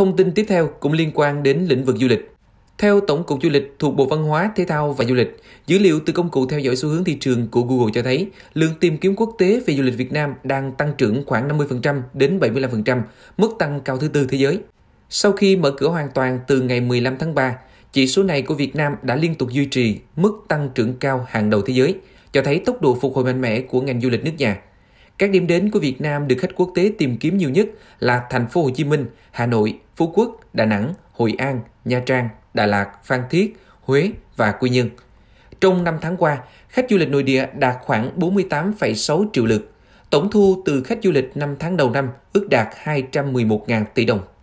Thông tin tiếp theo cũng liên quan đến lĩnh vực du lịch. Theo Tổng cục Du lịch thuộc Bộ Văn hóa, Thể thao và Du lịch, dữ liệu từ công cụ theo dõi xu hướng thị trường của Google cho thấy lượng tìm kiếm quốc tế về du lịch Việt Nam đang tăng trưởng khoảng 50% đến 75%, mức tăng cao thứ tư thế giới. Sau khi mở cửa hoàn toàn từ ngày 15 tháng 3, chỉ số này của Việt Nam đã liên tục duy trì mức tăng trưởng cao hàng đầu thế giới, cho thấy tốc độ phục hồi mạnh mẽ của ngành du lịch nước nhà. Các điểm đến của Việt Nam được khách quốc tế tìm kiếm nhiều nhất là thành phố Hồ Chí Minh, Hà Nội, Phú Quốc, Đà Nẵng, Hội An, Nha Trang, Đà Lạt, Phan Thiết, Huế và Quy Nhơn. Trong 5 tháng qua, khách du lịch nội địa đạt khoảng 48,6 triệu lượt. Tổng thu từ khách du lịch 5 tháng đầu năm ước đạt 211.000 tỷ đồng.